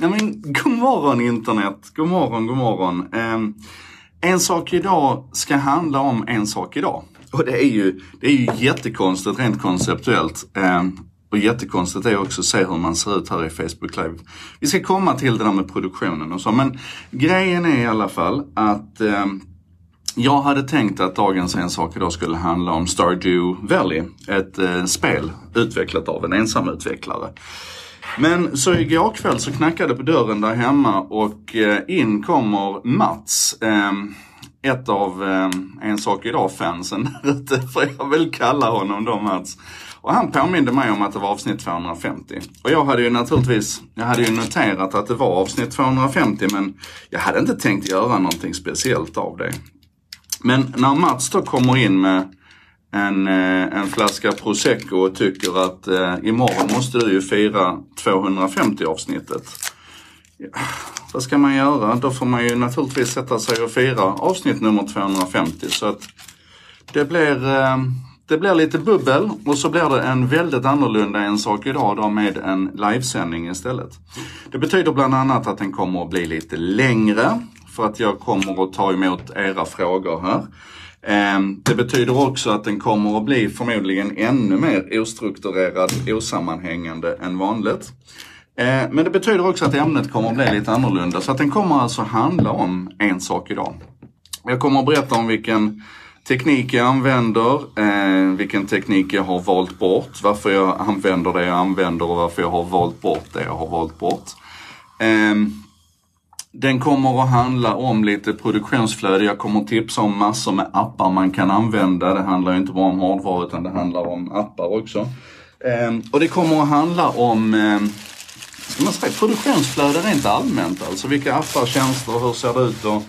Ja, men, god morgon internet, god morgon, god morgon. Eh, en sak idag ska handla om en sak idag. Och det är ju, det är ju jättekonstigt rent konceptuellt. Eh, och jättekonstigt är också att se hur man ser ut här i Facebook Live. Vi ska komma till det där med produktionen och så, men grejen är i alla fall att eh, jag hade tänkt att dagens en sak idag skulle handla om Stardew Valley. Ett eh, spel utvecklat av en ensamutvecklare. Men så igår kväll så knackade på dörren där hemma och eh, in kommer Mats. Eh, ett av eh, En sak idag-fansen där ute, får jag väl kalla honom då Mats. Och han påminde mig om att det var avsnitt 250. Och jag hade ju naturligtvis, jag hade ju noterat att det var avsnitt 250 men jag hade inte tänkt göra någonting speciellt av det. Men när Mats då kommer in med en, eh, en flaska prosecco och tycker att eh, imorgon måste du ju fira 250 avsnittet. Ja, vad ska man göra? Då får man ju naturligtvis sätta sig och fira avsnitt nummer 250. Så att det blir, eh, det blir lite bubbel och så blir det en väldigt annorlunda En sak idag då med en livesändning istället. Det betyder bland annat att den kommer att bli lite längre för att jag kommer att ta emot era frågor här. Ehm, det betyder också att den kommer att bli förmodligen ännu mer ostrukturerad, osammanhängande än vanligt. Ehm, men det betyder också att ämnet kommer att bli lite annorlunda. Så att den kommer alltså handla om en sak idag. Jag kommer att berätta om vilken teknik jag använder, ehm, vilken teknik jag har valt bort, varför jag använder det jag använder och varför jag har valt bort det jag har valt bort. Den kommer att handla om lite produktionsflöde. Jag kommer att tipsa om massor med appar man kan använda. Det handlar ju inte bara om hårdvara utan det handlar om appar också. Ehm, och det kommer att handla om ehm, ska man säga, produktionsflöde rent allmänt. Alltså vilka appar, tjänster, hur ser det ut att,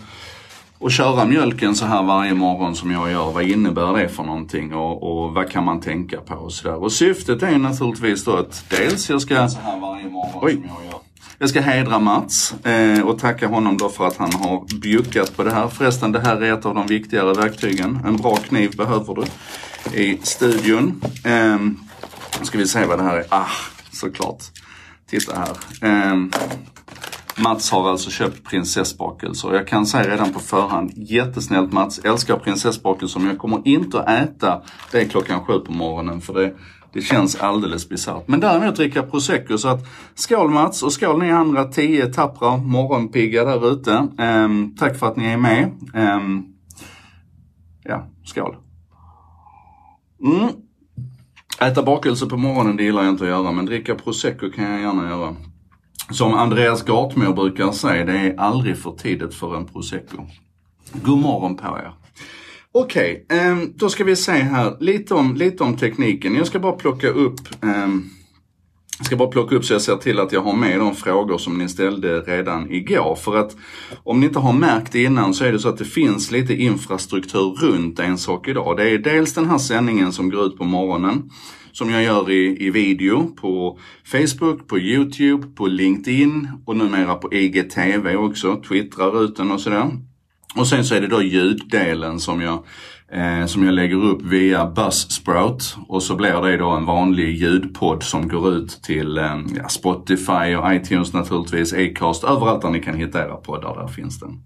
att köra mjölken så här varje morgon som jag gör? Vad innebär det för någonting och, och vad kan man tänka på och sådär. Och syftet är naturligtvis då att dels jag ska... Så här varje morgon Oj. som jag gör. Jag ska hedra Mats eh, och tacka honom då för att han har bjuckat på det här. Förresten, det här är ett av de viktigare verktygen. En bra kniv behöver du i studion. Eh, ska vi se vad det här är. Ah, såklart. Titta här. Eh, Mats har alltså köpt prinsessbakelser. Jag kan säga redan på förhand, jättesnällt Mats, älskar prinsessbakelser men jag kommer inte att äta det klockan sju på morgonen för det det känns alldeles bisarrt. Men däremot dricka prosecco så att skål Mats och skål ni andra tio tappra morgonpigga där ute. Eh, tack för att ni är med. Eh, ja, skål. Mm. Äta bakelse på morgonen det gillar jag inte att göra men dricka prosecco kan jag gärna göra. Som Andreas Gartmo brukar säga, det är aldrig för tidigt för en prosecco. God morgon på er! Okej, okay, ehm, då ska vi se här lite om, lite om tekniken. Jag ska bara plocka upp ehm, jag ska bara plocka upp så jag ser till att jag har med de frågor som ni ställde redan igår. För att om ni inte har märkt det innan så är det så att det finns lite infrastruktur runt en sak idag. Det är dels den här sändningen som går ut på morgonen som jag gör i, i video på Facebook, på Youtube, på LinkedIn och numera på IGTV e också, twittrar ut den och sådär. Och sen så är det då ljuddelen som jag, eh, som jag lägger upp via Buzzsprout och så blir det då en vanlig ljudpodd som går ut till eh, Spotify och iTunes naturligtvis, Acast, överallt där ni kan hitta era poddar, där finns den.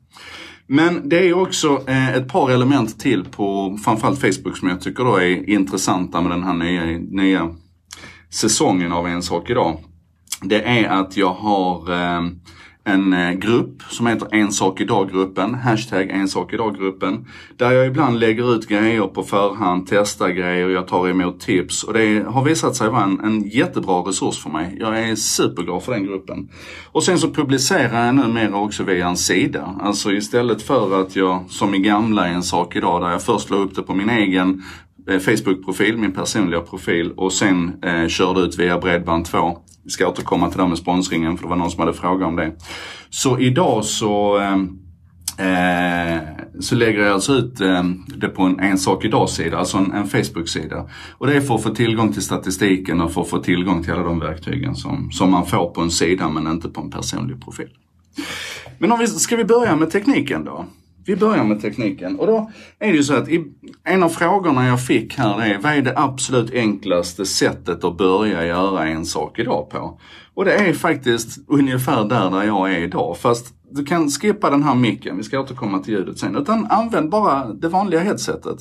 Men det är också eh, ett par element till på framförallt Facebook som jag tycker då är intressanta med den här nya, nya säsongen av En sak idag. Det är att jag har eh, en eh, grupp som heter En sak idag-gruppen, hashtag en sak idag-gruppen. Där jag ibland lägger ut grejer på förhand, testar grejer, jag tar emot tips och det har visat sig vara en, en jättebra resurs för mig. Jag är superglad för den gruppen. Och sen så publicerar jag numera också via en sida. Alltså istället för att jag, som i gamla En sak idag, där jag först la upp det på min egen eh, Facebook-profil, min personliga profil och sen eh, körde ut via Bredband2 vi ska återkomma till det med sponsringen för det var någon som hade fråga om det. Så idag så ehm, Eh, så lägger jag alltså ut eh, det på en, en sak idag-sida, alltså en, en Facebook-sida. Och det är för att få tillgång till statistiken och för att få tillgång till alla de verktygen som, som man får på en sida men inte på en personlig profil. Men om vi, ska vi börja med tekniken då? Vi börjar med tekniken och då är det ju så att i, en av frågorna jag fick här är vad är det absolut enklaste sättet att börja göra en sak idag på? Och det är faktiskt ungefär där, där jag är idag fast du kan skippa den här micken, vi ska återkomma till ljudet sen, utan använd bara det vanliga headsetet.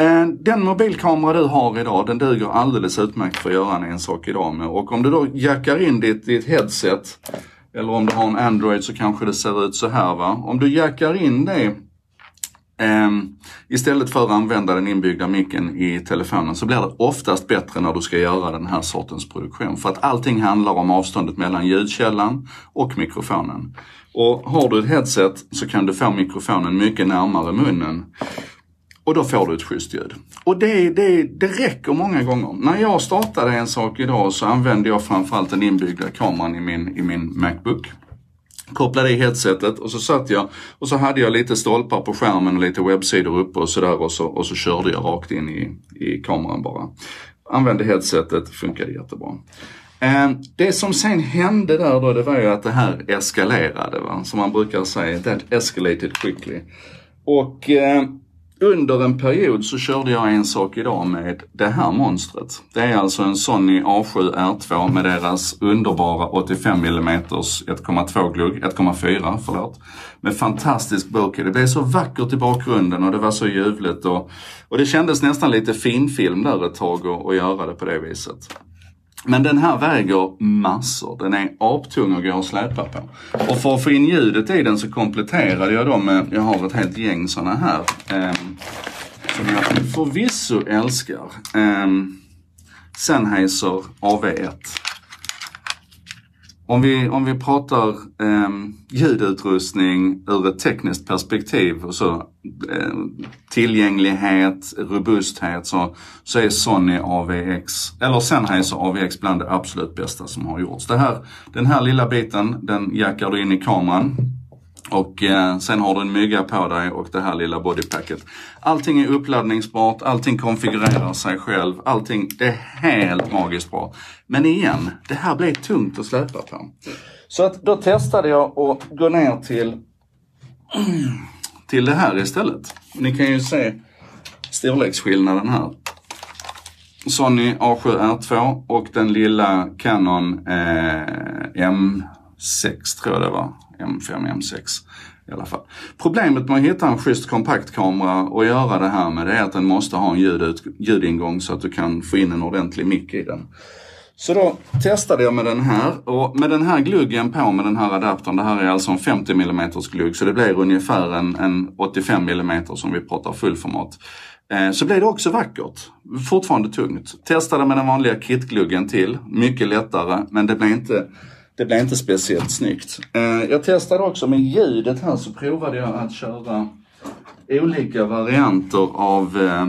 Eh, den mobilkamera du har idag, den duger alldeles utmärkt för att göra en sak idag med. Och om du då jackar in ditt, ditt headset eller om du har en Android så kanske det ser ut så här va. Om du jackar in det Um, istället för att använda den inbyggda micken i telefonen så blir det oftast bättre när du ska göra den här sortens produktion. För att allting handlar om avståndet mellan ljudkällan och mikrofonen. Och har du ett headset så kan du få mikrofonen mycket närmare munnen. Och då får du ett schysst ljud. Och det, det, det räcker många gånger. När jag startade en sak idag så använde jag framförallt den inbyggda kameran i min, i min Macbook kopplade i headsetet och så satt jag och så hade jag lite stolpar på skärmen och lite webbsidor uppe och sådär och så, och så körde jag rakt in i, i kameran bara. Använde headsetet, funkade jättebra. Eh, det som sen hände där då, det var ju att det här eskalerade, va? som man brukar säga, that escalated quickly. Och eh, under en period så körde jag en sak idag med det här monstret. Det är alltså en Sony A7 R2 med deras underbara 85 mm 1,2 glugg, 1,4 förlåt. Med fantastisk bokeh. Det blev så vackert i bakgrunden och det var så ljuvligt och, och det kändes nästan lite finfilm där ett tag att göra det på det viset. Men den här väger massor. Den är aptung och går att släpa på. Och för att få in ljudet i den så kompletterade jag dem med, jag har ett helt gäng sådana här. Eh, som jag förvisso älskar. Eh, Sennheiser AV1. Om vi, om vi pratar eh, ljudutrustning ur ett tekniskt perspektiv och så Eh, tillgänglighet, robusthet så, så är Sony AVX, eller Sennheiser AVX bland det absolut bästa som har gjorts. Det här, den här lilla biten, den jackar du in i kameran och eh, sen har du en mygga på dig och det här lilla bodypacket. Allting är uppladdningsbart, allting konfigurerar sig själv, allting, det är helt magiskt bra. Men igen, det här blir tungt att släpa på. Så att då testade jag att gå ner till till det här istället. Ni kan ju se storleksskillnaden här. Sony A7R2 och den lilla Canon eh, M6 tror jag det var. M5, M6 i alla fall. Problemet med att hitta en schysst kompaktkamera och göra det här med det är att den måste ha en ljud, ljudingång så att du kan få in en ordentlig mick i den. Så då testade jag med den här och med den här gluggen på med den här adaptern. Det här är alltså en 50 mm glugg så det blir ungefär en, en 85 mm som vi pratar fullformat. Eh, så blev det också vackert. Fortfarande tungt. Testade med den vanliga kitgluggen till. Mycket lättare men det blev inte, det blev inte speciellt snyggt. Eh, jag testade också med ljudet här så provade jag att köra olika varianter av, eh,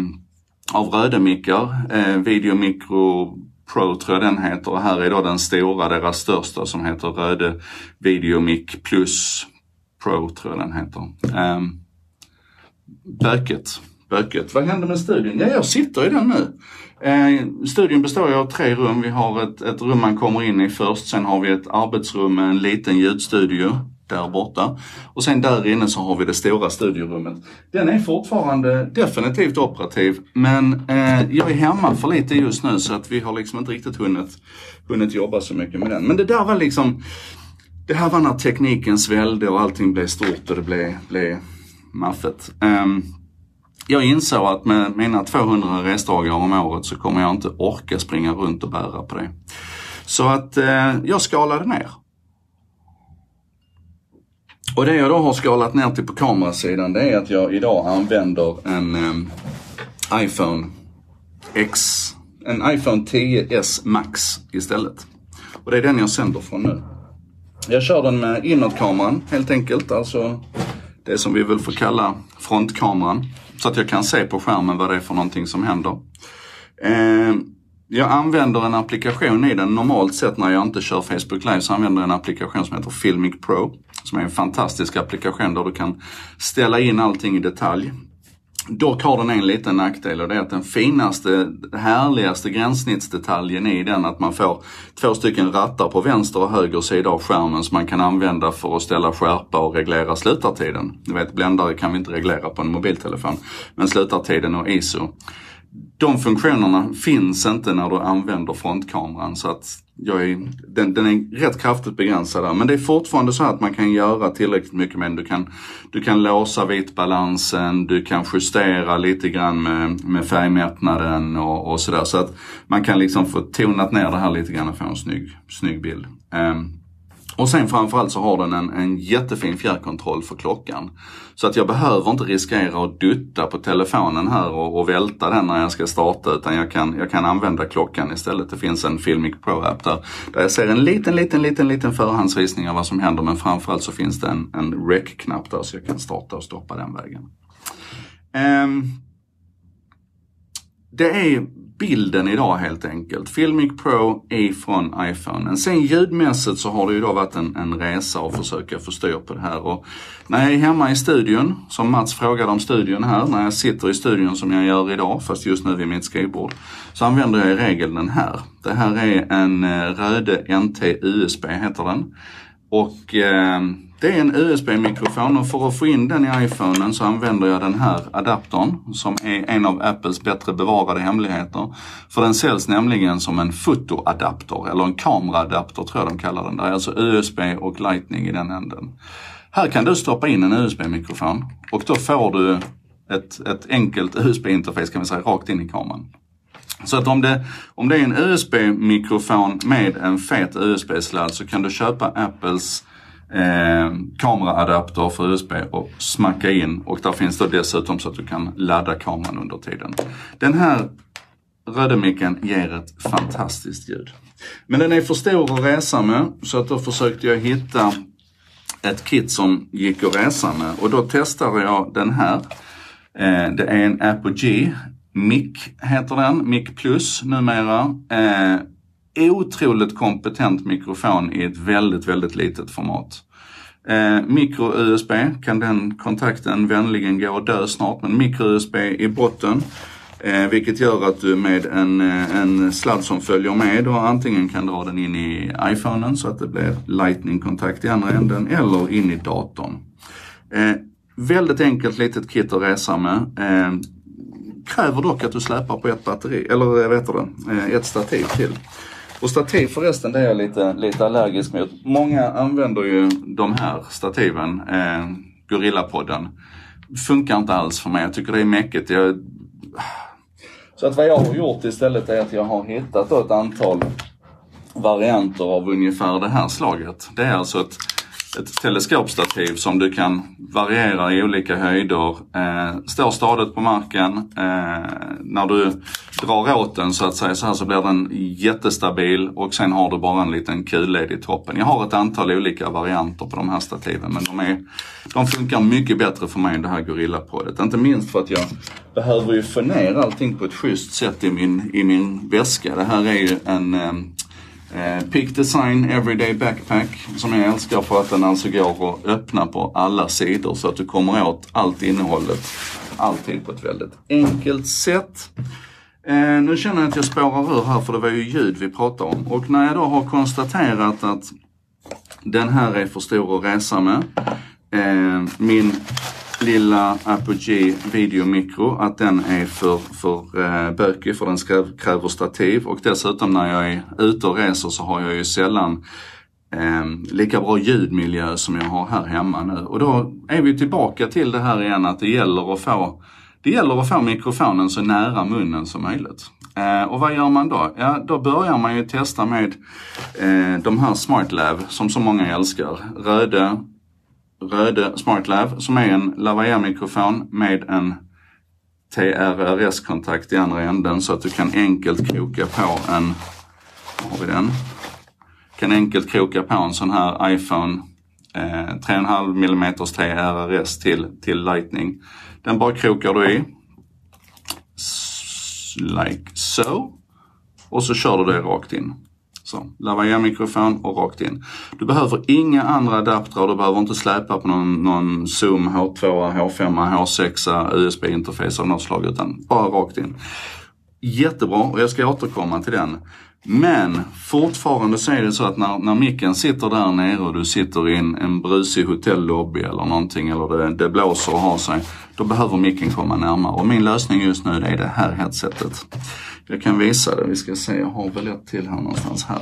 av röda mickar. Eh, videomikro Pro tror jag den heter. Och här är då den stora, deras största som heter Röde Videomic Plus Pro tror jag den heter. Um, böket. Böket. Vad hände med studion? Ja, jag sitter i den nu. Eh, studion består ju av tre rum. Vi har ett, ett rum man kommer in i först. Sen har vi ett arbetsrum med en liten ljudstudio där borta. Och sen där inne så har vi det stora studiorummet. Den är fortfarande definitivt operativ men eh, jag är hemma för lite just nu så att vi har liksom inte riktigt hunnit, hunnit jobba så mycket med den. Men det där var liksom, det här var när tekniken svällde och allting blev stort och det blev, blev maffigt. Um, jag insåg att med mina 200 resdagar om året så kommer jag inte orka springa runt och bära på det. Så att eh, jag skalade ner och det jag då har skalat ner till på kamerasidan det är att jag idag använder en um, iPhone X, en iPhone 10s Max istället. Och det är den jag sänder från nu. Jag kör den med inåtkameran helt enkelt, alltså det som vi väl får kalla frontkameran. Så att jag kan se på skärmen vad det är för någonting som händer. Eh, jag använder en applikation i den. Normalt sett när jag inte kör Facebook Live så använder jag en applikation som heter Filmic Pro. Som är en fantastisk applikation där du kan ställa in allting i detalj. Dock har den en liten nackdel och det är att den finaste, härligaste gränssnittsdetaljen i den att man får två stycken rattar på vänster och höger sida av skärmen som man kan använda för att ställa skärpa och reglera slutartiden. Du vet, bländare kan vi inte reglera på en mobiltelefon, men slutartiden och ISO de funktionerna finns inte när du använder frontkameran så att jag är, den, den, är rätt kraftigt begränsad där. Men det är fortfarande så att man kan göra tillräckligt mycket med den. Du kan, du kan låsa vitbalansen, du kan justera lite grann med, med färgmättnaden och, och sådär. Så att man kan liksom få tonat ner det här lite grann och få en snygg, snygg bild. Um, och sen framförallt så har den en, en jättefin fjärrkontroll för klockan. Så att jag behöver inte riskera att dutta på telefonen här och, och välta den när jag ska starta utan jag kan, jag kan använda klockan istället. Det finns en Filmic Pro-app där, där jag ser en liten, liten, liten, liten förhandsvisning av vad som händer men framförallt så finns det en, en rec-knapp där så jag kan starta och stoppa den vägen. Um, det är bilden idag helt enkelt. Filmic Pro är från iPhone. Sen ljudmässigt så har det ju då varit en, en resa att försöka få styr på det här. Och när jag är hemma i studion, som Mats frågade om studion här, när jag sitter i studion som jag gör idag, fast just nu vid mitt skrivbord, så använder jag i regel den här. Det här är en eh, Röde NT USB heter den. Och eh, det är en USB-mikrofon och för att få in den i iPhonen så använder jag den här adaptern som är en av Apples bättre bevarade hemligheter. För den säljs nämligen som en fotoadapter eller en kameraadapter tror jag de kallar den. Det är alltså USB och Lightning i den änden. Här kan du stoppa in en USB-mikrofon och då får du ett, ett enkelt USB-interface kan vi säga rakt in i kameran. Så att om det, om det är en USB-mikrofon med en fet USB-sladd så kan du köpa Apples eh, kameraadapter för USB och smacka in och där finns det dessutom så att du kan ladda kameran under tiden. Den här röda micken ger ett fantastiskt ljud. Men den är för stor att resa med så att då försökte jag hitta ett kit som gick att resa med och då testade jag den här. Eh, det är en Apogee Mic heter den, Mic Plus numera. Eh, otroligt kompetent mikrofon i ett väldigt, väldigt litet format. Eh, Mikro-USB, kan den kontakten vänligen gå och dö snart, men micro usb i botten. Eh, vilket gör att du med en, eh, en sladd som följer med då antingen kan dra den in i iPhonen så att det blir Lightning-kontakt i andra änden eller in i datorn. Eh, väldigt enkelt litet kit att resa med. Eh, kräver dock att du släpar på ett batteri, eller eh, vad heter det, eh, ett stativ till. Och stativ förresten, det är jag lite, lite allergisk mot. Många använder ju de här stativen, eh, Gorillapodden. Funkar inte alls för mig, jag tycker det är mäckigt. Jag... Så att vad jag har gjort istället är att jag har hittat ett antal varianter av ungefär det här slaget. Det är alltså ett ett teleskopstativ som du kan variera i olika höjder. Eh, står stadigt på marken. Eh, när du drar åt den så att säga så här så blir den jättestabil och sen har du bara en liten kulled i toppen. Jag har ett antal olika varianter på de här stativen men de, är, de funkar mycket bättre för mig än det här gorillapodet. Inte minst för att jag behöver ju få ner allting på ett schysst sätt i min, i min väska. Det här är ju en eh, Eh, Pick Design Everyday Backpack som jag älskar för att den alltså går att öppna på alla sidor så att du kommer åt allt innehållet. alltid på ett väldigt enkelt sätt. Eh, nu känner jag att jag spårar ur här för det var ju ljud vi pratade om och när jag då har konstaterat att den här är för stor att resa med. Eh, min lilla Apogee Video Micro att den är för, för eh, bökig för den kräver stativ och dessutom när jag är ute och reser så har jag ju sällan eh, lika bra ljudmiljö som jag har här hemma nu. Och då är vi tillbaka till det här igen att det gäller att få, det gäller att få mikrofonen så nära munnen som möjligt. Eh, och vad gör man då? Ja, då börjar man ju testa med eh, de här Smartlav, som så många älskar. Röde, Röde SmartLav som är en lavalier-mikrofon med en TRRS-kontakt i andra änden så att du kan enkelt kroka på en, har vi den? Kan enkelt kroka på en sån här iPhone eh, 3,5 mm TRRS till, till Lightning. Den bara krokar du i. Like so. Och så kör du det rakt in. Så, Lavalier-mikrofon och rakt in. Du behöver inga andra adaptrar, du behöver inte släpa på någon, någon Zoom H2, H5, H6, USB-interface av något slag utan bara rakt in. Jättebra och jag ska återkomma till den. Men fortfarande så är det så att när, när micken sitter där nere och du sitter i en, en brusig hotellobby eller någonting eller det, det blåser och har sig. Då behöver micken komma närmare och min lösning just nu det är det här headsetet. Jag kan visa det, vi ska se, jag har väl ett till här någonstans här.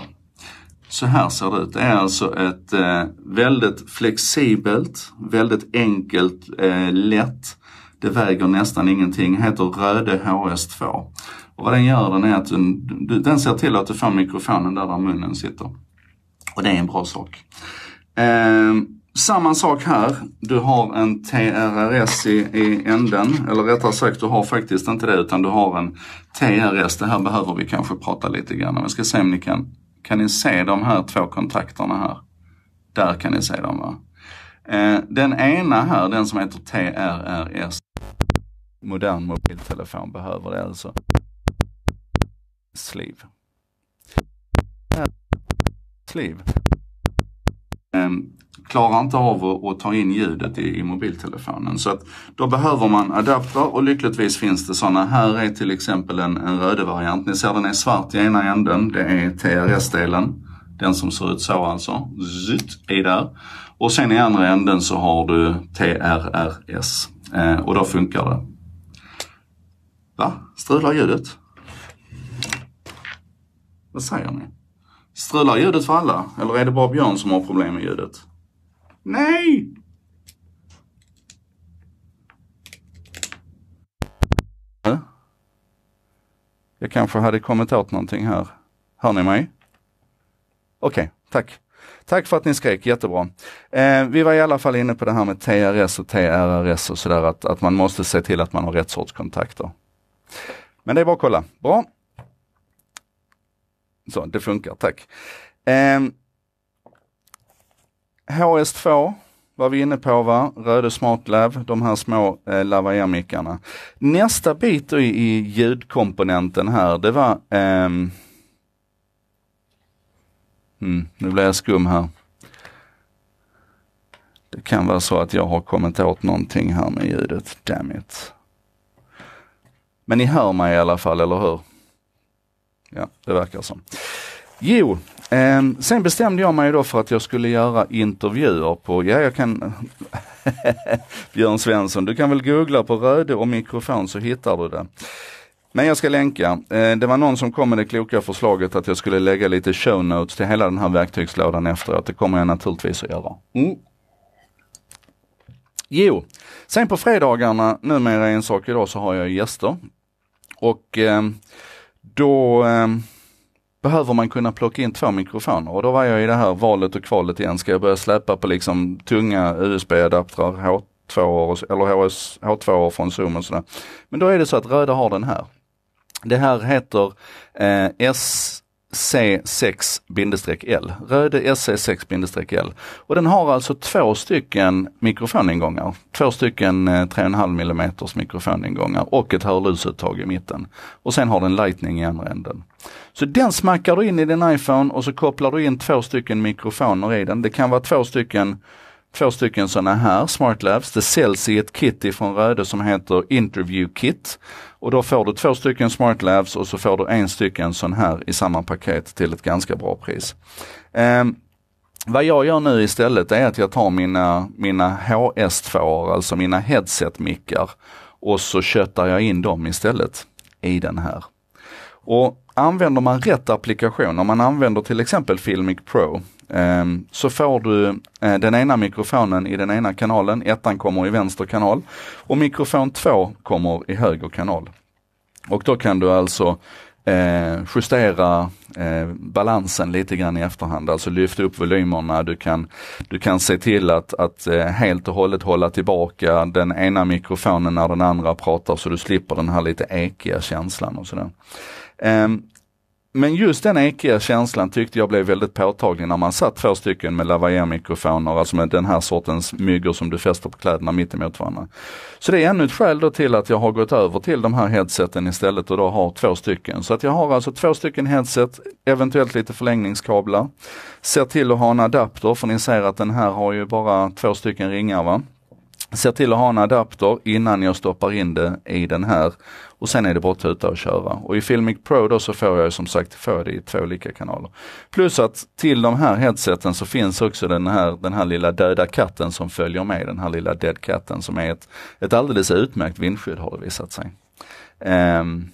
Så här ser det ut. Det är alltså ett eh, väldigt flexibelt, väldigt enkelt, eh, lätt. Det väger nästan ingenting. Det heter Röde HS2. Och vad den gör den är att den, den ser till att du får mikrofonen där, där munnen sitter. Och det är en bra sak. Eh, samma sak här. Du har en TRRS i, i änden, eller rättare sagt du har faktiskt inte det utan du har en TRS. Det här behöver vi kanske prata lite grann om. Vi ska se om ni kan, kan ni se de här två kontakterna här? Där kan ni se dem va? Eh, den ena här, den som heter TRRS, modern mobiltelefon behöver det alltså. Sleeve. Eh, sleeve. Eh, klarar inte av att ta in ljudet i, i mobiltelefonen. Så att då behöver man adapter och lyckligtvis finns det sådana. Här är till exempel en, en röd variant. Ni ser den är svart i ena änden. Det är TRS-delen. Den som ser ut så alltså. Zytt, är där. Och sen i andra änden så har du TRRS. Eh, och då funkar det. Va? Strular ljudet? Vad säger ni? Strular ljudet för alla? Eller är det bara Björn som har problem med ljudet? Nej! Jag kanske hade kommit åt någonting här. Hör ni mig? Okej, okay, tack. Tack för att ni skrek, jättebra. Eh, vi var i alla fall inne på det här med TRS och TRRS och sådär, att, att man måste se till att man har rätt sorts kontakter. Men det är bara att kolla. Bra. Så, det funkar, tack. Eh, HS2 var vi inne på, va? Röde Smart Lab, de här små eh, lavalier Nästa bit i, i ljudkomponenten här, det var... Ehm... Mm, nu blir jag skum här. Det kan vara så att jag har kommit åt någonting här med ljudet. Damn it. Men ni hör mig i alla fall, eller hur? Ja, det verkar så. Jo, Um, sen bestämde jag mig då för att jag skulle göra intervjuer på, ja jag kan, Björn Svensson, du kan väl googla på Röde och mikrofon så hittar du det. Men jag ska länka. Uh, det var någon som kom med det kloka förslaget att jag skulle lägga lite show notes till hela den här verktygslådan efteråt. Det kommer jag naturligtvis att göra. Mm. Jo, sen på fredagarna, numera en sak idag, så har jag gäster. Och um, då um, behöver man kunna plocka in två mikrofoner och då var jag i det här valet och kvalet igen. Ska jag börja släppa på liksom tunga USB-adaptrar, H2 eller HS, H2 från Zoom och sådär. Men då är det så att röda har den här. Det här heter eh, S C6-L, Röde SC6-L. Och den har alltså två stycken mikrofoningångar, två stycken 3,5 eh, mm mikrofoningångar och ett hörlursuttag i mitten. Och sen har den Lightning i andra änden. Så den smackar du in i din iPhone och så kopplar du in två stycken mikrofoner i den. Det kan vara två stycken två stycken sådana här Smart Labs. Det säljs i ett kit ifrån Röde som heter Interview Kit. Och då får du två stycken Smart Labs och så får du en stycken sån här i samma paket till ett ganska bra pris. Eh, vad jag gör nu istället är att jag tar mina, mina HS2, alltså mina headset-mickar och så köttar jag in dem istället i den här. Och använder man rätt applikation, om man använder till exempel Filmic Pro Ehm, så får du eh, den ena mikrofonen i den ena kanalen, ettan kommer i vänster kanal och mikrofon två kommer i höger kanal. Och då kan du alltså eh, justera eh, balansen lite grann i efterhand, alltså lyfta upp volymerna. Du kan, du kan se till att, att helt och hållet hålla tillbaka den ena mikrofonen när den andra pratar så du slipper den här lite ekiga känslan och sådär. Ehm, men just den ekiga känslan tyckte jag blev väldigt påtaglig när man satt två stycken med lavalier-mikrofoner, alltså med den här sortens myggor som du fäster på kläderna mittemot varandra. Så det är ännu ett skäl då till att jag har gått över till de här headseten istället och då har två stycken. Så att jag har alltså två stycken headset, eventuellt lite förlängningskablar. Ser till att ha en adapter, för ni ser att den här har ju bara två stycken ringar va. Ser till att ha en adapter innan jag stoppar in det i den här och sen är det bara att tuta och köra. Och i Filmic Pro då så får jag som sagt får det i två olika kanaler. Plus att till de här headseten så finns också den här, den här lilla döda katten som följer med, den här lilla dead katten som är ett, ett alldeles utmärkt vindskydd har det visat sig. Um,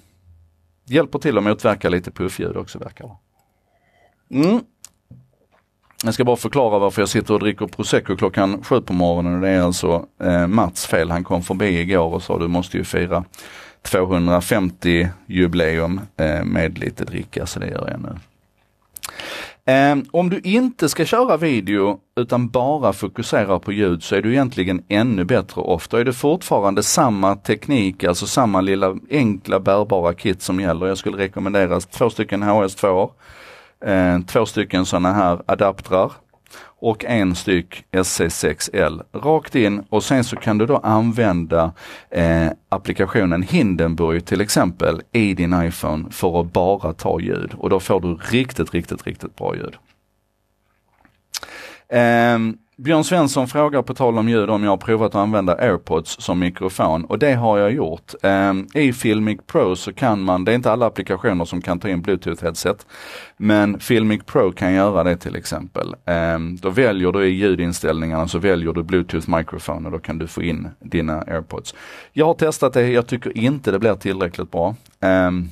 hjälper till att motverka lite puffljud också verkar det. Mm. Jag ska bara förklara varför jag sitter och dricker prosecco klockan sju på morgonen. Det är alltså eh, Mats fel. Han kom förbi igår och sa du måste ju fira 250 jubileum eh, med lite dricka, så det gör jag nu. Ehm, om du inte ska köra video utan bara fokuserar på ljud så är du egentligen ännu bättre. Ofta är det fortfarande samma teknik, alltså samma lilla enkla bärbara kit som gäller. Jag skulle rekommendera två stycken HS2, eh, två stycken sådana här adaptrar och en styck SC6L rakt in och sen så kan du då använda eh, applikationen Hindenburg till exempel i din iPhone för att bara ta ljud och då får du riktigt, riktigt, riktigt bra ljud. Um, Björn Svensson frågar på tal om ljud om jag har provat att använda airpods som mikrofon och det har jag gjort. Ehm, I Filmic Pro så kan man, det är inte alla applikationer som kan ta in bluetooth headset, men Filmic Pro kan göra det till exempel. Ehm, då väljer du i ljudinställningarna så väljer du bluetooth mikrofon och då kan du få in dina airpods. Jag har testat det, jag tycker inte det blir tillräckligt bra. Ehm,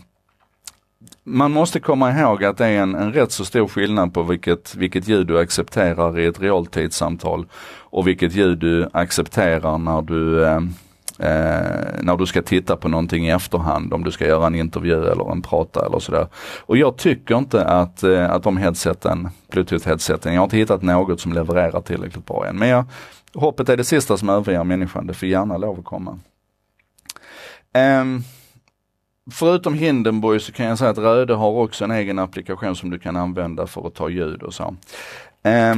man måste komma ihåg att det är en, en rätt så stor skillnad på vilket, vilket ljud du accepterar i ett realtidssamtal och vilket ljud du accepterar när du eh, Eh, när du ska titta på någonting i efterhand, om du ska göra en intervju eller en prata eller sådär. Och jag tycker inte att, eh, att de headseten, Bluetooth-headseten, jag har inte hittat något som levererar tillräckligt bra än. Men jag, hoppet är det sista som överger människan, det får gärna lov att komma. Eh, Förutom Hindenburg så kan jag säga att Röde har också en egen applikation som du kan använda för att ta ljud och så. Eh,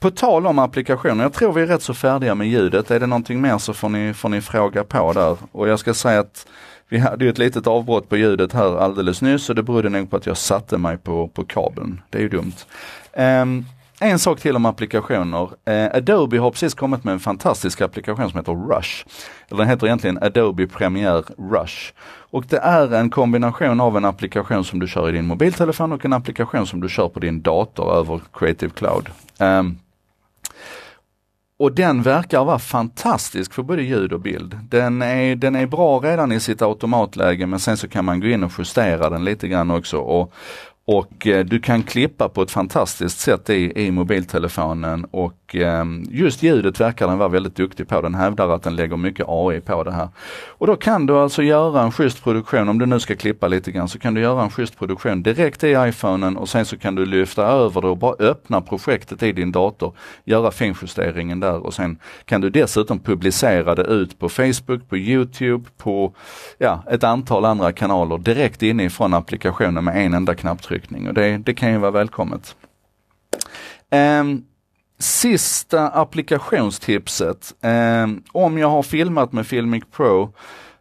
på tal om applikationer, jag tror vi är rätt så färdiga med ljudet. Är det någonting mer så får ni, får ni fråga på där. Och jag ska säga att vi hade ju ett litet avbrott på ljudet här alldeles nyss och det berodde nog på att jag satte mig på, på kabeln. Det är ju dumt. Um, en sak till om applikationer. Eh, Adobe har precis kommit med en fantastisk applikation som heter Rush. Eller den heter egentligen Adobe Premiere Rush. Och det är en kombination av en applikation som du kör i din mobiltelefon och en applikation som du kör på din dator över Creative Cloud. Eh, och den verkar vara fantastisk för både ljud och bild. Den är, den är bra redan i sitt automatläge men sen så kan man gå in och justera den lite grann också och, och eh, du kan klippa på ett fantastiskt sätt i, i mobiltelefonen och eh, just ljudet verkar den vara väldigt duktig på. Den hävdar att den lägger mycket AI på det här. Och då kan du alltså göra en schysst produktion, om du nu ska klippa lite grann, så kan du göra en schysst produktion direkt i iPhonen och sen så kan du lyfta över det och bara öppna projektet i din dator, göra finjusteringen där och sen kan du dessutom publicera det ut på Facebook, på Youtube, på ja, ett antal andra kanaler direkt inifrån applikationen med en enda knapptryck avtryckning och det, det kan ju vara välkommet. Um, sista applikationstipset. Um, om jag har filmat med Filmic Pro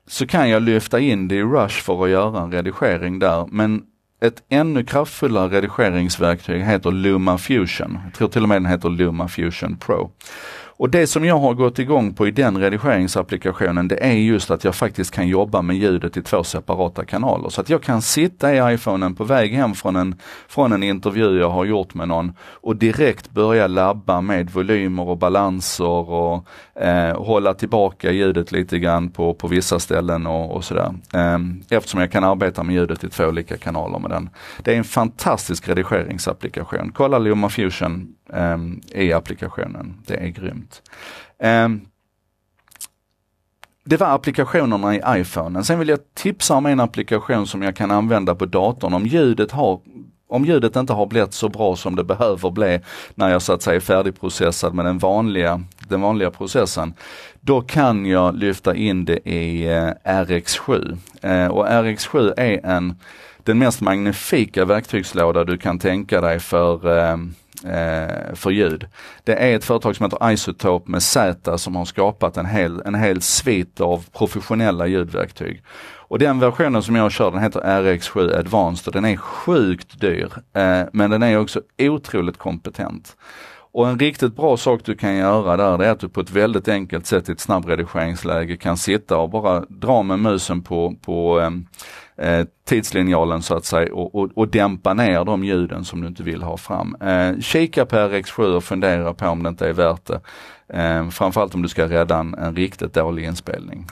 så kan jag lyfta in det i Rush för att göra en redigering där. Men ett ännu kraftfullare redigeringsverktyg heter Luma Fusion. Jag tror till och med den heter Luma Fusion Pro. Och det som jag har gått igång på i den redigeringsapplikationen det är just att jag faktiskt kan jobba med ljudet i två separata kanaler. Så att jag kan sitta i iPhonen på väg hem från en, från en intervju jag har gjort med någon och direkt börja labba med volymer och balanser och eh, hålla tillbaka ljudet lite grann på, på vissa ställen och, och sådär. Eh, eftersom jag kan arbeta med ljudet i två olika kanaler med den. Det är en fantastisk redigeringsapplikation. Kolla Luma Fusion um, i applikationen. Det är grymt. Um, det var applikationerna i iPhonen. Sen vill jag tipsa om en applikation som jag kan använda på datorn om ljudet har om ljudet inte har blivit så bra som det behöver bli när jag så att säga är färdigprocessad med den vanliga, den vanliga processen, då kan jag lyfta in det i eh, RX7. Ehm, och RX7 är en, den mest magnifika verktygslåda du kan tänka dig för Eh, för ljud. Det är ett företag som heter Isotope med Z som har skapat en hel, en hel svit av professionella ljudverktyg. Och den versionen som jag kör den heter RX7 Advanced och den är sjukt dyr eh, men den är också otroligt kompetent. Och en riktigt bra sak du kan göra där det är att du på ett väldigt enkelt sätt i ett snabbredigeringsläge kan sitta och bara dra med musen på, på eh, Eh, tidslinjalen så att säga och, och, och, dämpa ner de ljuden som du inte vill ha fram. Eh, kika på RX7 och fundera på om det inte är värt det. Eh, framförallt om du ska rädda en, en riktigt dålig inspelning.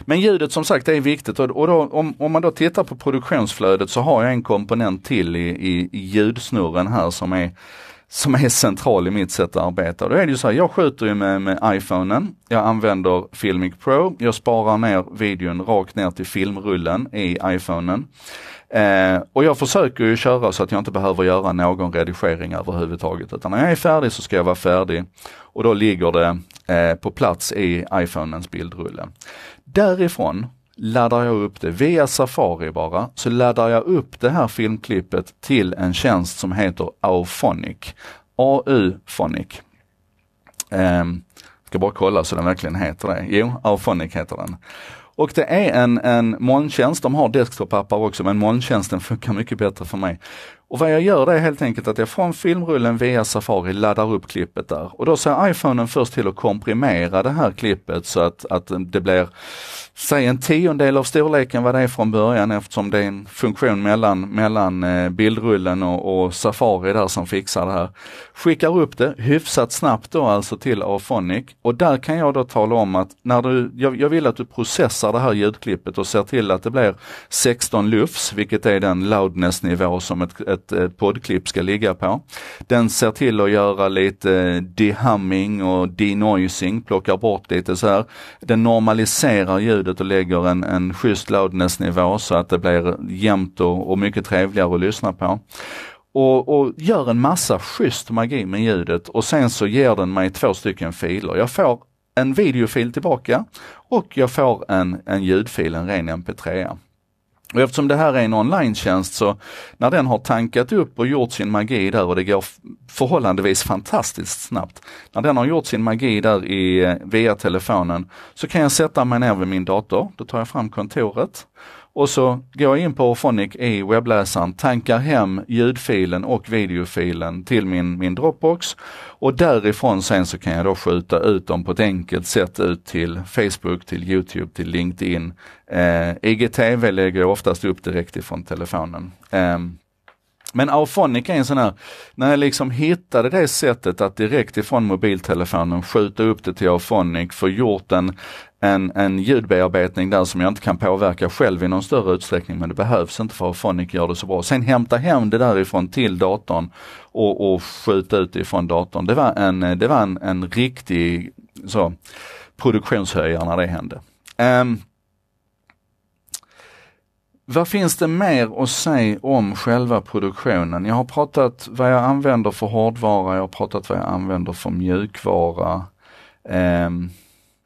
Men ljudet som sagt är viktigt och, då, om, om, man då tittar på produktionsflödet så har jag en komponent till i, i, i ljudsnurren här som är som är central i mitt sätt att arbeta. Då är det ju så här, jag skjuter ju med, med iPhonen, jag använder Filmic Pro, jag sparar ner videon rakt ner till filmrullen i iPhonen. Eh, och jag försöker ju köra så att jag inte behöver göra någon redigering överhuvudtaget utan när jag är färdig så ska jag vara färdig och då ligger det eh, på plats i iPhonens bildrulle. Därifrån laddar jag upp det via Safari bara, så laddar jag upp det här filmklippet till en tjänst som heter Auphonic. u phonic Um, ska bara kolla så den verkligen heter det. Jo, Auphonic heter den. Och det är en, en molntjänst, de har desktop-appar också, men molntjänsten funkar mycket bättre för mig. Och vad jag gör det är helt enkelt att jag från filmrullen via Safari laddar upp klippet där. Och då ser iPhonen först till att komprimera det här klippet så att, att det blir, säg en tiondel av storleken vad det är från början eftersom det är en funktion mellan, mellan eh, bildrullen och, och Safari där som fixar det här. Skickar upp det hyfsat snabbt då alltså till Afonic och där kan jag då tala om att när du, jag, jag vill att du processar det här ljudklippet och ser till att det blir 16 lufs, vilket är den loudness-nivå som ett, ett ett, ett poddklipp ska ligga på. Den ser till att göra lite dehumming och denoising, plockar bort lite så här. Den normaliserar ljudet och lägger en, en schysst loudness-nivå så att det blir jämnt och, och mycket trevligare att lyssna på. Och, och, gör en massa schysst magi med ljudet och sen så ger den mig två stycken filer. Jag får en videofil tillbaka och jag får en, en ljudfil, en ren mp3. Och eftersom det här är en online så när den har tankat upp och gjort sin magi där och det går förhållandevis fantastiskt snabbt. När den har gjort sin magi där i, eh, via telefonen så kan jag sätta mig ner vid min dator, då tar jag fram kontoret och så går jag in på Orphonic i webbläsaren, tankar hem ljudfilen och videofilen till min, min Dropbox och därifrån sen så kan jag då skjuta ut dem på ett enkelt sätt ut till Facebook, till Youtube, till LinkedIn. Eh, IGTV lägger jag oftast upp direkt ifrån telefonen. Eh, men Auphonic är en sån här, när jag liksom hittade det sättet att direkt ifrån mobiltelefonen skjuta upp det till Auphonic, för gjort en, en, en ljudbearbetning där som jag inte kan påverka själv i någon större utsträckning men det behövs inte för Auphonic gör det så bra. Sen hämta hem det därifrån till datorn och, och skjuta ut det ifrån datorn. Det var en, det var en, en riktig så, produktionshöjare när det hände. Um, vad finns det mer att säga om själva produktionen? Jag har pratat vad jag använder för hårdvara, jag har pratat vad jag använder för mjukvara. Eh,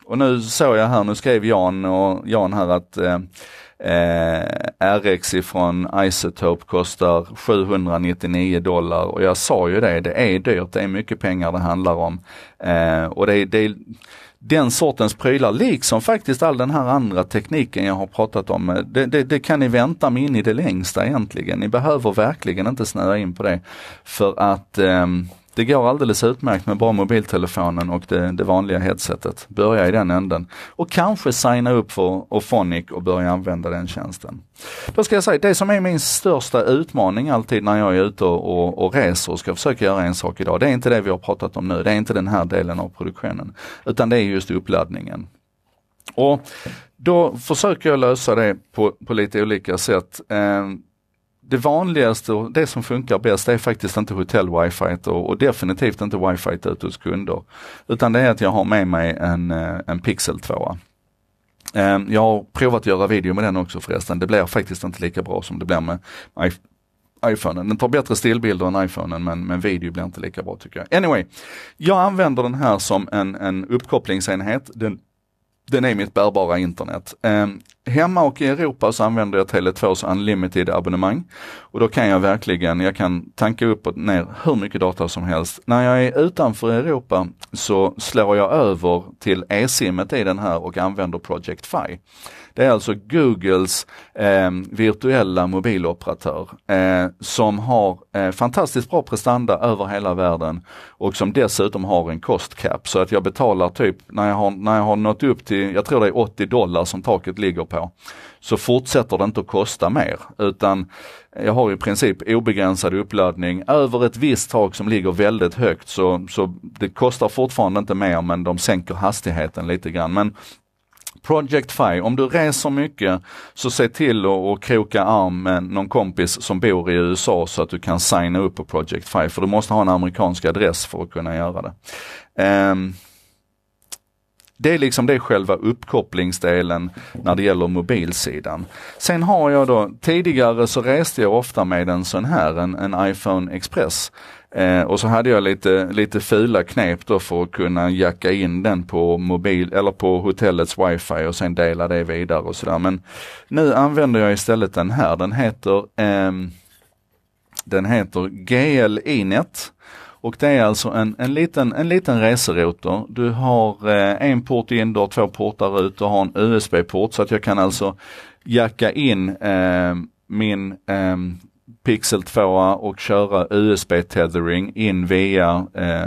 och nu såg jag här, nu skrev Jan, och Jan här att eh, eh, RX ifrån Isotope kostar 799 dollar och jag sa ju det, det är dyrt, det är mycket pengar det handlar om. Eh, och det, det, den sortens prylar, liksom faktiskt all den här andra tekniken jag har pratat om, eh, det, det, det, kan ni vänta med in i det längsta egentligen. Ni behöver verkligen inte snöa in på det för att um det går alldeles utmärkt med bara mobiltelefonen och det, det vanliga headsetet. Börja i den änden. Och kanske signa upp för Ophonic och börja använda den tjänsten. Då ska jag säga, det som är min största utmaning alltid när jag är ute och, och reser och ska försöka göra en sak idag, det är inte det vi har pratat om nu, det är inte den här delen av produktionen. Utan det är just uppladdningen. Och då försöker jag lösa det på, på lite olika sätt. Eh, det vanligaste och det som funkar bäst är faktiskt inte hotell wifi och, och definitivt inte wifi ute hos kunder. Utan det är att jag har med mig en, eh, en Pixel 2. Eh, jag har provat att göra video med den också förresten. Det blir faktiskt inte lika bra som det blir med iPhonen. Den tar bättre stillbilder än iPhonen men, men video blir inte lika bra tycker jag. Anyway, jag använder den här som en, en uppkopplingsenhet. Den, den är mitt bärbara internet. Eh, hemma och i Europa så använder jag Tele2s Unlimited abonnemang. Och då kan jag verkligen, jag kan tanka upp och ner hur mycket data som helst. När jag är utanför Europa så slår jag över till e-simmet i den här och använder Project Fi. Det är alltså Googles eh, virtuella mobiloperatör eh, som har eh, fantastiskt bra prestanda över hela världen och som dessutom har en cost cap så att jag betalar typ, när jag har, när jag har nått upp till, jag tror det är 80 dollar som taket ligger på, så fortsätter det inte att kosta mer utan jag har i princip obegränsad uppladdning över ett visst tak som ligger väldigt högt så, så det kostar fortfarande inte mer men de sänker hastigheten lite grann. Men Project Fi, om du reser mycket så se till att kroka arm med någon kompis som bor i USA så att du kan signa upp på Project Fi för du måste ha en amerikansk adress för att kunna göra det. Um, det är liksom det själva uppkopplingsdelen när det gäller mobilsidan. Sen har jag då, tidigare så reste jag ofta med en sån här, en, en iPhone Express. Eh, och så hade jag lite, lite fula knep då för att kunna jacka in den på mobil eller på hotellets wifi och sen dela det vidare och sådär. Men nu använder jag istället den här. Den heter eh, den heter GLI-net och det är alltså en, en, liten, en liten reserouter. Du har eh, en port in, du har två portar ut, du har en USB-port så att jag kan alltså jacka in eh, min eh, Pixel 2 och köra USB-tethering in via eh,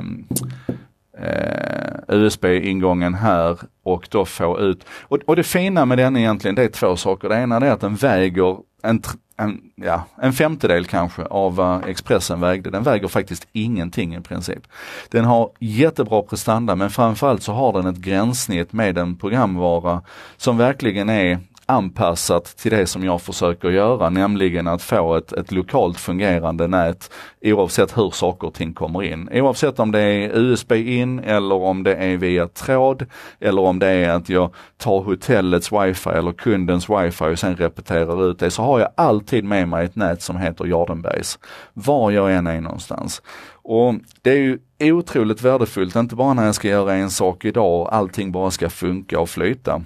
eh, USB-ingången här och då få ut. Och, och det fina med den egentligen, det är två saker. Det ena är att den väger en, en, ja, en femtedel kanske av vad Expressen vägde. Den väger faktiskt ingenting i princip. Den har jättebra prestanda men framförallt så har den ett gränssnitt med en programvara som verkligen är anpassat till det som jag försöker göra, nämligen att få ett, ett lokalt fungerande nät oavsett hur saker och ting kommer in. Oavsett om det är USB in eller om det är via tråd eller om det är att jag tar hotellets wifi eller kundens wifi och sen repeterar ut det, så har jag alltid med mig ett nät som heter Jardenbergs, var jag än är någonstans. Och det är ju otroligt värdefullt, inte bara när jag ska göra en sak idag och allting bara ska funka och flyta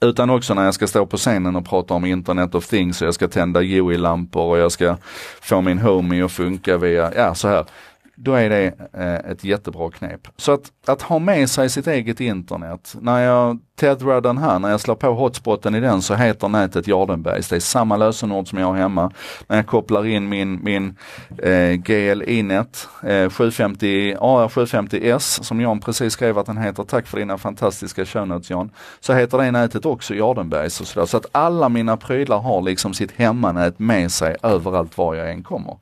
utan också när jag ska stå på scenen och prata om internet of things och jag ska tända Joey-lampor och jag ska få min homie att funka via, ja så här då är det eh, ett jättebra knep. Så att, att ha med sig sitt eget internet. När jag teddrar den här, när jag slår på hotspoten i den så heter nätet Jardenbergs. Det är samma lösenord som jag har hemma. När jag kopplar in min, min eh, GLI-net eh, 750, AR750S som Jan precis skrev att den heter. Tack för dina fantastiska shownotes Jan. Så heter det nätet också Jardenbergs och sådär. Så att alla mina prylar har liksom sitt hemmanät med sig överallt var jag än kommer.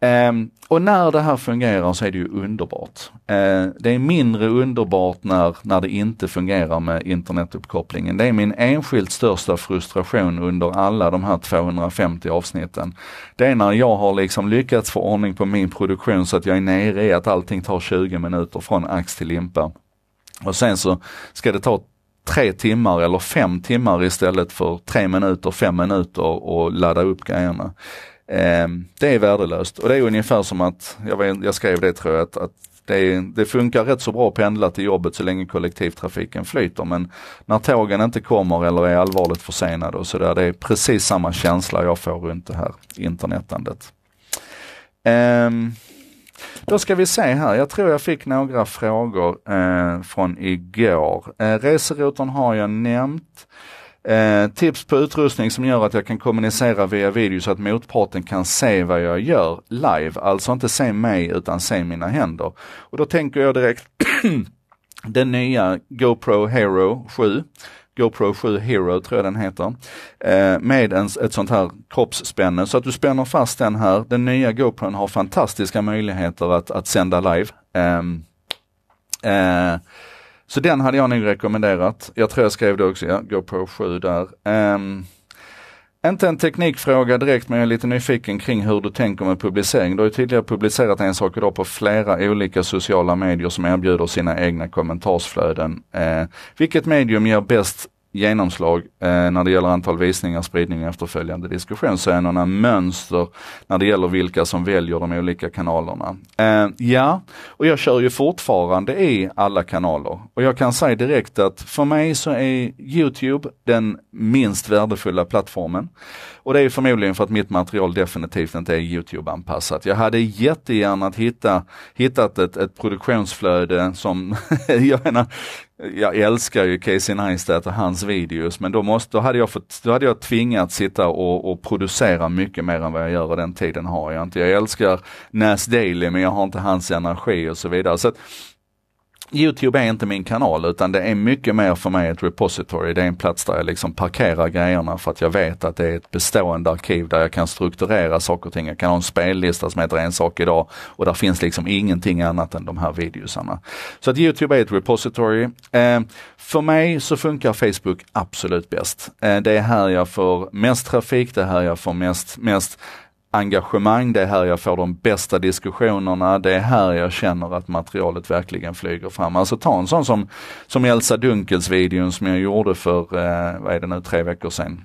Um, och när det här fungerar så är det ju underbart. Uh, det är mindre underbart när, när det inte fungerar med internetuppkopplingen. Det är min enskilt största frustration under alla de här 250 avsnitten. Det är när jag har liksom lyckats få ordning på min produktion så att jag är nere i att allting tar 20 minuter från ax till limpa. Och sen så ska det ta tre timmar eller fem timmar istället för tre minuter, fem minuter och ladda upp grejerna. Ehm, det är värdelöst och det är ungefär som att, jag, vet, jag skrev det tror jag, att, att det, det, funkar rätt så bra att pendla till jobbet så länge kollektivtrafiken flyter men när tågen inte kommer eller är allvarligt försenade och sådär, det är precis samma känsla jag får runt det här internetandet. Um, då ska vi se här, jag tror jag fick några frågor eh, från igår. Eh, reserouten har jag nämnt. Eh, tips på utrustning som gör att jag kan kommunicera via video så att motparten kan se vad jag gör live. Alltså inte se mig utan se mina händer. Och då tänker jag direkt den nya GoPro Hero 7 GoPro 7 Hero tror jag den heter, eh, med en, ett sånt här kroppsspänne. Så att du spänner fast den här. Den nya GoPron har fantastiska möjligheter att, att sända live. Um, uh, så den hade jag nog rekommenderat. Jag tror jag skrev det också, ja, går på 7 där. Um, inte en teknikfråga direkt men jag är lite nyfiken kring hur du tänker med publicering. Du har ju tidigare publicerat en sak idag på flera olika sociala medier som erbjuder sina egna kommentarsflöden. Eh, vilket medium ger bäst genomslag eh, när det gäller antal visningar, spridning och efterföljande diskussion så är några mönster när det gäller vilka som väljer de olika kanalerna. Eh, ja, och jag kör ju fortfarande i alla kanaler och jag kan säga direkt att för mig så är Youtube den minst värdefulla plattformen. Och det är förmodligen för att mitt material definitivt inte är Youtube-anpassat. Jag hade jättegärna hitta, hittat ett, ett produktionsflöde som, jag menar, jag älskar ju Casey Neistat och hans videos men då, måste, då, hade jag fått, då hade jag tvingats sitta och, och producera mycket mer än vad jag gör och den tiden har jag inte. Jag älskar Nas Daily men jag har inte hans energi och så vidare. Så att, Youtube är inte min kanal utan det är mycket mer för mig ett repository. Det är en plats där jag liksom parkerar grejerna för att jag vet att det är ett bestående arkiv där jag kan strukturera saker och ting. Jag kan ha en spellista som heter en sak idag och där finns liksom ingenting annat än de här videosarna. Så att Youtube är ett repository. Eh, för mig så funkar Facebook absolut bäst. Eh, det är här jag får mest trafik, det är här jag får mest, mest engagemang, det är här jag får de bästa diskussionerna, det är här jag känner att materialet verkligen flyger fram. Alltså ta en sån som, som Elsa Dunkels-videon som jag gjorde för, eh, vad är det nu, tre veckor sedan.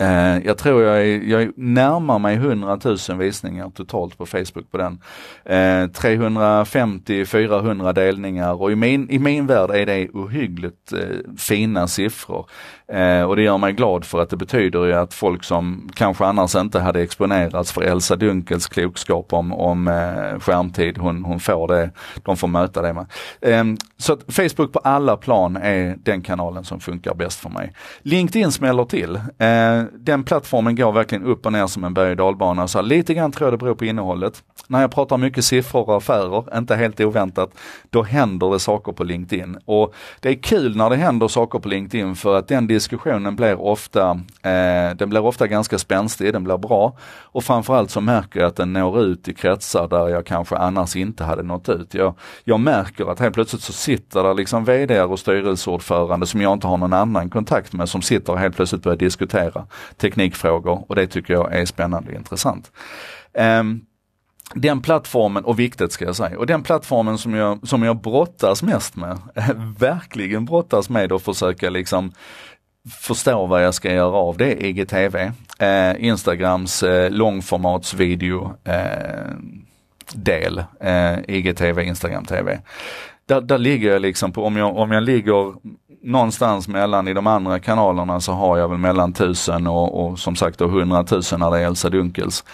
Eh, jag tror jag, är, jag närmar mig 100 000 visningar totalt på Facebook på den. Eh, 350-400 delningar och i min, i min värld är det ohyggligt eh, fina siffror. Eh, och det gör mig glad för att det betyder ju att folk som kanske annars inte hade exponerats för Elsa Dunkels klokskap om, om eh, skärmtid, hon, hon får det, de får möta det med. Eh, så Facebook på alla plan är den kanalen som funkar bäst för mig. LinkedIn smäller till. Eh, den plattformen går verkligen upp och ner som en berg och dalbana. Så lite grann tror jag det beror på innehållet. När jag pratar mycket siffror och affärer, inte helt oväntat, då händer det saker på LinkedIn. Och det är kul när det händer saker på LinkedIn för att den diskussionen blir ofta, eh, den blir ofta ganska spänstig, den blir bra och framförallt så märker jag att den når ut i kretsar där jag kanske annars inte hade nått ut. Jag, jag märker att helt plötsligt så sitter där liksom vd och styrelseordförande som jag inte har någon annan kontakt med som sitter och helt plötsligt börjar diskutera teknikfrågor och det tycker jag är spännande och intressant. Um, den plattformen, och viktigt ska jag säga, och den plattformen som jag, som jag brottas mest med, verkligen brottas med att försöka liksom förstår vad jag ska göra av det, IGTV. E eh, Instagrams eh, långformatsvideo eh, del, eh, IGTV, e Instagram TV. Där, där ligger jag liksom på, om jag, om jag ligger någonstans mellan i de andra kanalerna så har jag väl mellan 1000 och, och som sagt då 100 000 när det är Elsa Dunkels.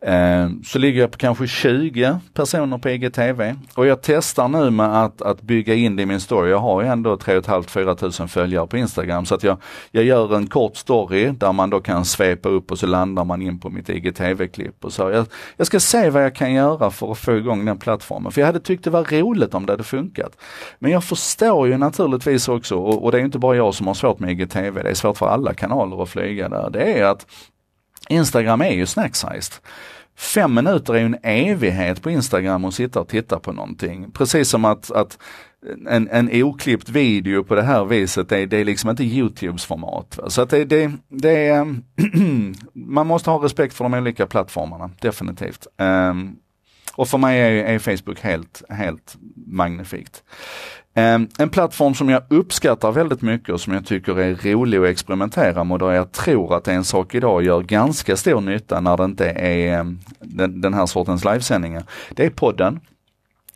Eh, så ligger jag på kanske 20 personer på IGTV e och jag testar nu med att, att bygga in det i min story. Jag har ju ändå 3 500 tusen följare på Instagram så att jag, jag gör en kort story där man då kan svepa upp och så landar man in på mitt IGTV-klipp e och så. Jag, jag ska se vad jag kan göra för att få igång den plattformen för jag hade tyckt det var roligt om det hade funkat. Men jag förstår ju naturligtvis också och, och det är inte bara jag som har svårt med IGTV, e det är svårt för alla kanaler att flyga där. Det är att Instagram är ju snacksized. Fem minuter är ju en evighet på Instagram att sitta och titta på någonting. Precis som att, att en, en oklippt video på det här viset, det, det är liksom inte Youtubes format. Så att det, det, det är, man måste ha respekt för de olika plattformarna, definitivt. Um, och för mig är, är, Facebook helt, helt magnifikt. Ehm, en plattform som jag uppskattar väldigt mycket och som jag tycker är rolig att experimentera med och där jag tror att en sak idag gör ganska stor nytta när det inte är ehm, den här sortens livesändningar. Det är podden.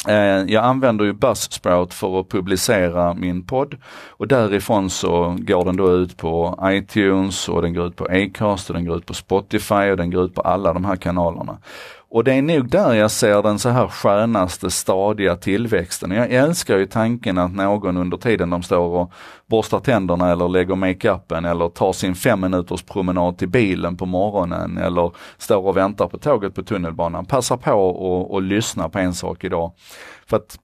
Ehm, jag använder ju Buzzsprout för att publicera min podd och därifrån så går den då ut på iTunes och den går ut på Acast och den går ut på Spotify och den går ut på alla de här kanalerna. Och det är nog där jag ser den så här skönaste stadiga tillväxten. Jag älskar ju tanken att någon under tiden de står och borstar tänderna eller lägger makeupen eller tar sin fem minuters promenad till bilen på morgonen eller står och väntar på tåget på tunnelbanan. passar på och, och lyssna på en sak idag. För att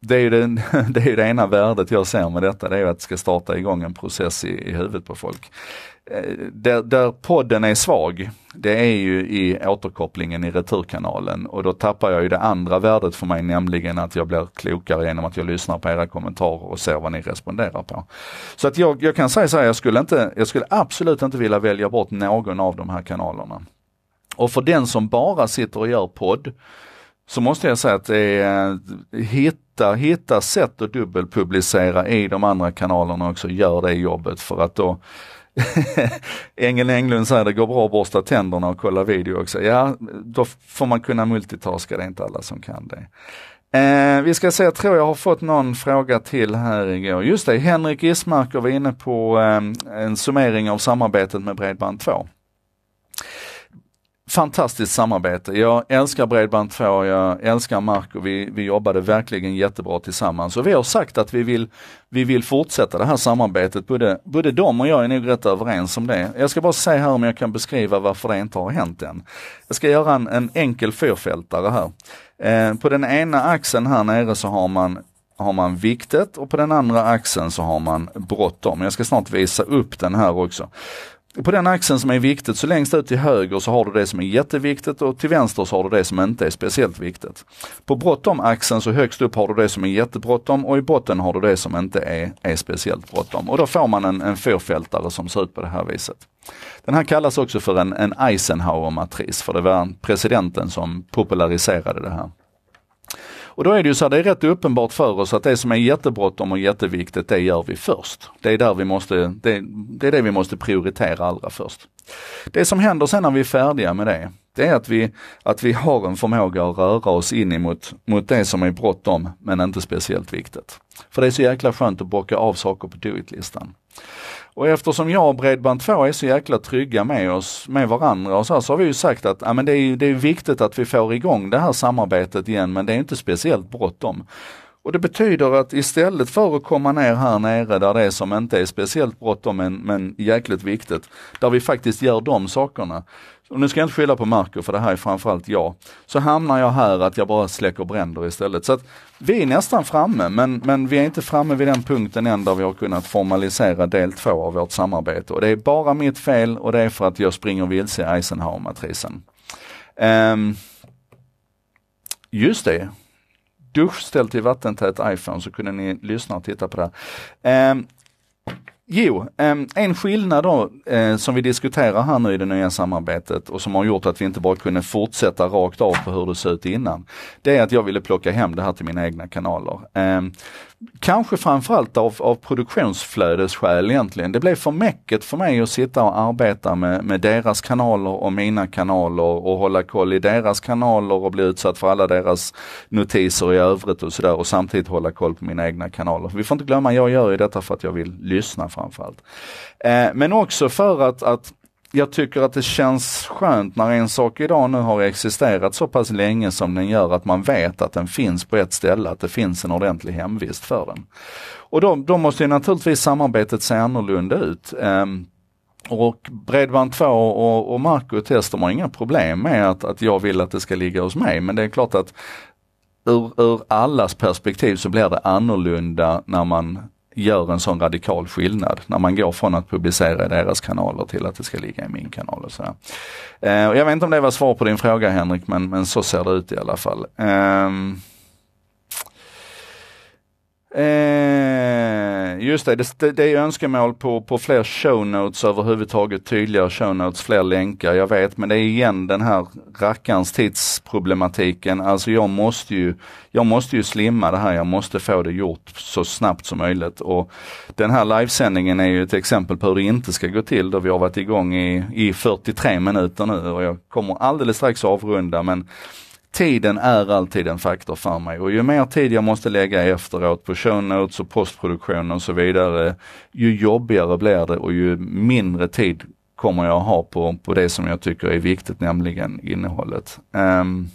det är, ju det, det är det ena värdet jag ser med detta, det är ju att det ska starta igång en process i, i huvudet på folk. Eh, där, där podden är svag, det är ju i återkopplingen i returkanalen och då tappar jag ju det andra värdet för mig, nämligen att jag blir klokare genom att jag lyssnar på era kommentarer och ser vad ni responderar på. Så att jag, jag kan säga så här, jag skulle, inte, jag skulle absolut inte vilja välja bort någon av de här kanalerna. Och för den som bara sitter och gör podd så måste jag säga att det är, eh, hitta, hitta sätt att dubbelpublicera i de andra kanalerna också, gör det jobbet för att då Engel Englund säger det går bra att borsta tänderna och kolla video också. Ja, då får man kunna multitaska, det är inte alla som kan det. Eh, vi ska se, jag tror jag har fått någon fråga till här igår. Just det, Henrik Ismarker var inne på eh, en summering av samarbetet med Bredband2 fantastiskt samarbete. Jag älskar Bredband2, jag älskar Mark och vi, vi jobbade verkligen jättebra tillsammans. Och vi har sagt att vi vill, vi vill fortsätta det här samarbetet. Både, både de och jag är nog rätt överens om det. Jag ska bara säga här om jag kan beskriva varför det inte har hänt än. Jag ska göra en, en enkel fyrfältare här. Eh, på den ena axeln här nere så har man har man viktet och på den andra axeln så har man bråttom. Jag ska snart visa upp den här också på den axeln som är viktigt, så längst ut till höger så har du det som är jätteviktigt och till vänster så har du det som inte är speciellt viktigt. På bråttom-axeln så högst upp har du det som är jättebråttom och i botten har du det som inte är, är speciellt bråttom. Och då får man en, en fyrfältare som ser ut på det här viset. Den här kallas också för en, en Eisenhower-matris, för det var presidenten som populariserade det här. Och då är det ju så här, det är rätt uppenbart för oss att det som är jättebråttom och jätteviktigt, det gör vi först. Det är, där vi måste, det, det är det vi måste prioritera allra först. Det som händer sen när vi är färdiga med det, det är att vi, att vi har en förmåga att röra oss in emot, mot det som är bråttom men inte speciellt viktigt. För det är så jäkla skönt att bocka av saker på do it-listan. Och eftersom jag och Bredband2 är så jäkla trygga med oss, med varandra och så här, så har vi ju sagt att ja, men det, är, det är viktigt att vi får igång det här samarbetet igen men det är inte speciellt bråttom. Och det betyder att istället för att komma ner här nere där det är som inte är speciellt bråttom men, men jäkligt viktigt, där vi faktiskt gör de sakerna, och nu ska jag inte skylla på Marco för det här är framförallt jag, så hamnar jag här att jag bara släcker bränder istället. Så att vi är nästan framme men, men vi är inte framme vid den punkten än där vi har kunnat formalisera del två av vårt samarbete. Och det är bara mitt fel och det är för att jag springer vilse i Eisenhower-matrisen. Um, just det, duschställ till vattentät iPhone så kunde ni lyssna och titta på det. Um, Jo, ehm, en skillnad då eh, som vi diskuterar här nu i det nya samarbetet och som har gjort att vi inte bara kunde fortsätta rakt av på hur det såg ut innan. Det är att jag ville plocka hem det här till mina egna kanaler. Ehm, kanske framförallt av, av produktionsflödesskäl egentligen. Det blev för mäcket för mig att sitta och arbeta med, med deras kanaler och mina kanaler och hålla koll i deras kanaler och bli utsatt för alla deras notiser i övrigt och sådär och samtidigt hålla koll på mina egna kanaler. Vi får inte glömma, jag gör ju detta för att jag vill lyssna framförallt. Eh, men också för att, att jag tycker att det känns skönt när en sak idag nu har existerat så pass länge som den gör att man vet att den finns på ett ställe, att det finns en ordentlig hemvist för den. Och då, då måste naturligtvis samarbetet se annorlunda ut. Um, och Bredband2 och, och Marco och Tester har inga problem med att, att jag vill att det ska ligga hos mig, men det är klart att ur, ur allas perspektiv så blir det annorlunda när man gör en sån radikal skillnad när man går från att publicera i deras kanaler till att det ska ligga i min kanal. och sådär. Eh, Jag vet inte om det var svar på din fråga Henrik, men, men så ser det ut i alla fall. Eh, Eh, just det, det, det är önskemål på, på fler show notes överhuvudtaget, tydligare show notes, fler länkar, jag vet, men det är igen den här rackarns tidsproblematiken. Alltså jag måste ju, jag måste ju slimma det här, jag måste få det gjort så snabbt som möjligt. Och den här livesändningen är ju ett exempel på hur det inte ska gå till, då vi har varit igång i, i 43 minuter nu och jag kommer alldeles strax avrunda, men tiden är alltid en faktor för mig och ju mer tid jag måste lägga efteråt på show notes och postproduktion och så vidare, ju jobbigare blir det och ju mindre tid kommer jag ha på, på det som jag tycker är viktigt, nämligen innehållet. Um,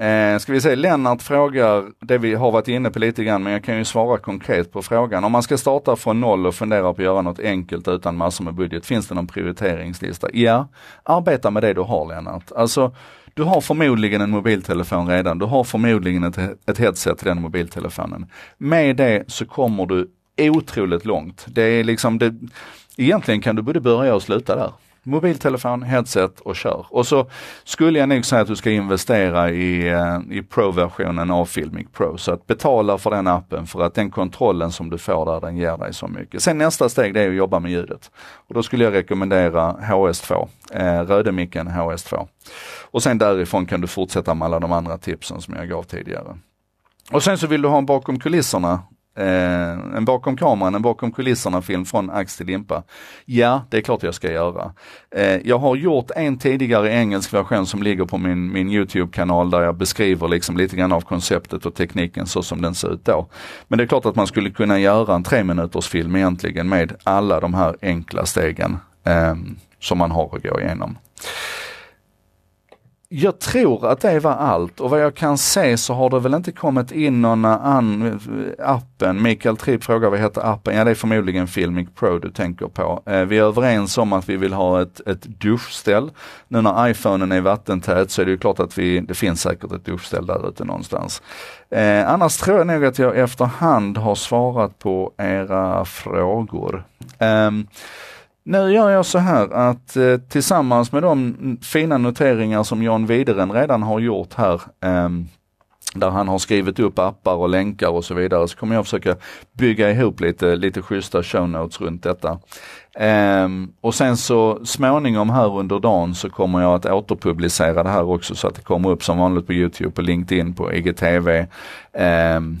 Eh, ska vi se, Lennart frågar det vi har varit inne på lite grann, men jag kan ju svara konkret på frågan. Om man ska starta från noll och fundera på att göra något enkelt utan massor med budget, finns det någon prioriteringslista? Ja, arbeta med det du har Lennart. Alltså, du har förmodligen en mobiltelefon redan, du har förmodligen ett, ett headset till den mobiltelefonen. Med det så kommer du otroligt långt. Det är liksom, det, egentligen kan du både börja och sluta där mobiltelefon, headset och kör. Och så skulle jag nog säga att du ska investera i, eh, i Pro-versionen av Filmic Pro. Så att betala för den appen för att den kontrollen som du får där den ger dig så mycket. Sen nästa steg det är att jobba med ljudet. Och då skulle jag rekommendera HS2, eh, rödemicken HS2. Och sen därifrån kan du fortsätta med alla de andra tipsen som jag gav tidigare. Och sen så vill du ha en bakom kulisserna Eh, en bakom kameran, en bakom kulisserna film från ax till limpa. Ja, det är klart jag ska göra. Eh, jag har gjort en tidigare engelsk version som ligger på min, min Youtube-kanal där jag beskriver liksom lite grann av konceptet och tekniken så som den ser ut då. Men det är klart att man skulle kunna göra en tre minuters film egentligen med alla de här enkla stegen eh, som man har att gå igenom jag tror att det var allt och vad jag kan se så har det väl inte kommit in någon annan appen. Mikael Tripp frågar vad heter appen? Ja det är förmodligen Filmic Pro du tänker på. Eh, vi är överens om att vi vill ha ett, ett duschställ. Nu när iPhonen är vattentät så är det ju klart att vi, det finns säkert ett duschställ där ute någonstans. Eh, annars tror jag nog att jag efterhand har svarat på era frågor. Eh, nu gör jag så här att eh, tillsammans med de fina noteringar som Jan Wideren redan har gjort här, eh, där han har skrivit upp appar och länkar och så vidare, så kommer jag försöka bygga ihop lite, lite schyssta show notes runt detta. Eh, och sen så småningom här under dagen så kommer jag att återpublicera det här också så att det kommer upp som vanligt på Youtube, på LinkedIn, på IGTV. E ehm,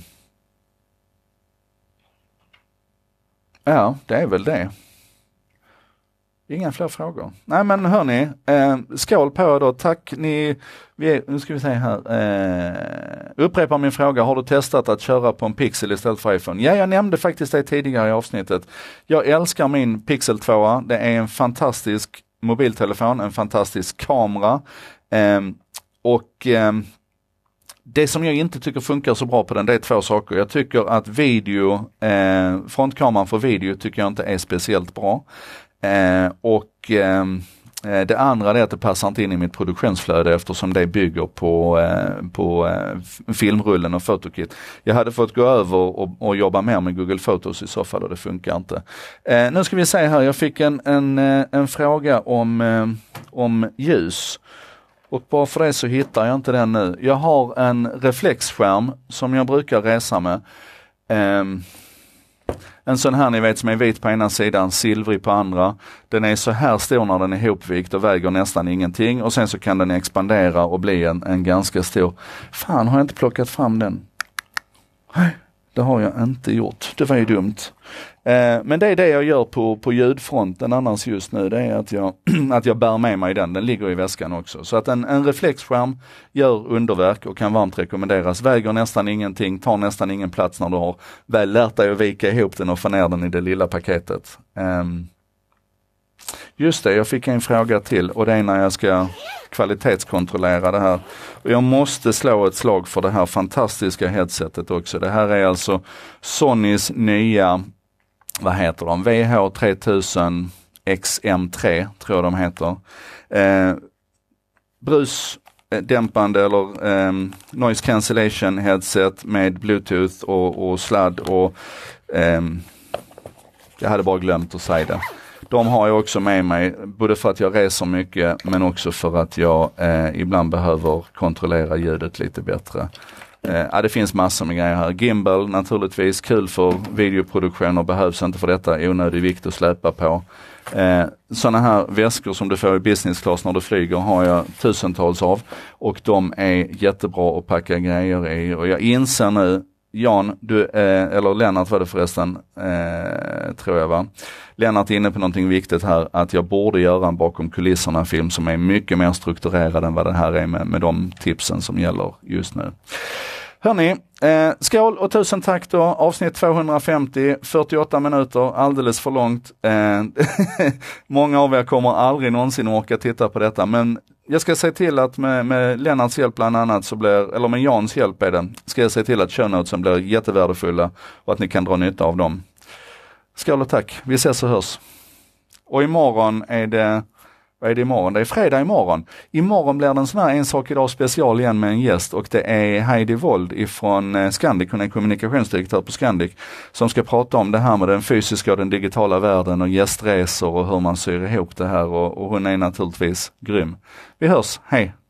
ja, det är väl det. Inga fler frågor. Nej men hörni, eh, skål på er då. Tack ni, vi, nu ska vi se här. Eh, upprepar min fråga, har du testat att köra på en Pixel istället för iPhone? Ja, jag nämnde faktiskt det tidigare i avsnittet. Jag älskar min Pixel 2. Det är en fantastisk mobiltelefon, en fantastisk kamera. Eh, och eh, det som jag inte tycker funkar så bra på den, det är två saker. Jag tycker att video, eh, frontkameran för video tycker jag inte är speciellt bra. Eh, och ehm, eh, det andra är att det passar inte in i mitt produktionsflöde eftersom det bygger på, eh, på eh, filmrullen och fotokit. Jag hade fått gå över och, och, jobba mer med Google Photos i så fall och det funkar inte. Eh, nu ska vi se här, jag fick en, en, eh, en fråga om, om ljus. Och bara för det så hittar jag inte den nu. Jag har en reflexskärm som jag brukar resa med. Ehm, en sån här ni vet som är vit på ena sidan, silvrig på andra. Den är så här stor när den är hopvikt och väger nästan ingenting och sen så kan den expandera och bli en, en ganska stor. Fan, har jag inte plockat fram den? Nej, det har jag inte gjort. Det var ju dumt. Eh, men det är det jag gör på, på ljudfronten annars just nu, det är att jag, att jag bär med mig den, den ligger i väskan också. Så att en, en reflexskärm gör underverk och kan varmt rekommenderas. Väger nästan ingenting, tar nästan ingen plats när du har väl lärt dig att vika ihop den och få ner den i det lilla paketet. Ehm, just det, jag fick en fråga till och det är när jag ska kvalitetskontrollera det här. Och jag måste slå ett slag för det här fantastiska headsetet också. Det här är alltså Sonys nya vad heter de, VH3000 XM3 tror jag de heter. Eh, brusdämpande eh, eller eh, noise cancellation headset med bluetooth och, och sladd och eh, jag hade bara glömt att säga det. De har jag också med mig, både för att jag reser mycket men också för att jag eh, ibland behöver kontrollera ljudet lite bättre. Eh, ja, det finns massor med grejer här. Gimbal naturligtvis, kul för videoproduktioner, behövs inte för detta, onödig vikt att släpa på. Eh, Sådana här väskor som du får i business class när du flyger har jag tusentals av och de är jättebra att packa grejer i och jag inser nu Jan, du, eh, eller Lennart var det förresten, eh, tror jag va. Lennart är inne på någonting viktigt här, att jag borde göra en bakom kulisserna film som är mycket mer strukturerad än vad det här är med, med de tipsen som gäller just nu. Hörni, eh, skål och tusen tack då. Avsnitt 250, 48 minuter, alldeles för långt. Eh, många av er kommer aldrig någonsin orka titta på detta, men jag ska se till att med, med Lennarts hjälp bland annat så blir, eller med Jans hjälp är det, ska jag se till att shownotesen blir jättevärdefulla och att ni kan dra nytta av dem. Skål och tack, vi ses och hörs. Och imorgon är det vad är det imorgon? Det är fredag imorgon. Imorgon blir det en sån här En sak idag special igen med en gäst och det är Heidi Wold ifrån eh, Scandic, hon är kommunikationsdirektör på Scandic, som ska prata om det här med den fysiska och den digitala världen och gästresor och hur man syr ihop det här och, och hon är naturligtvis grym. Vi hörs, hej!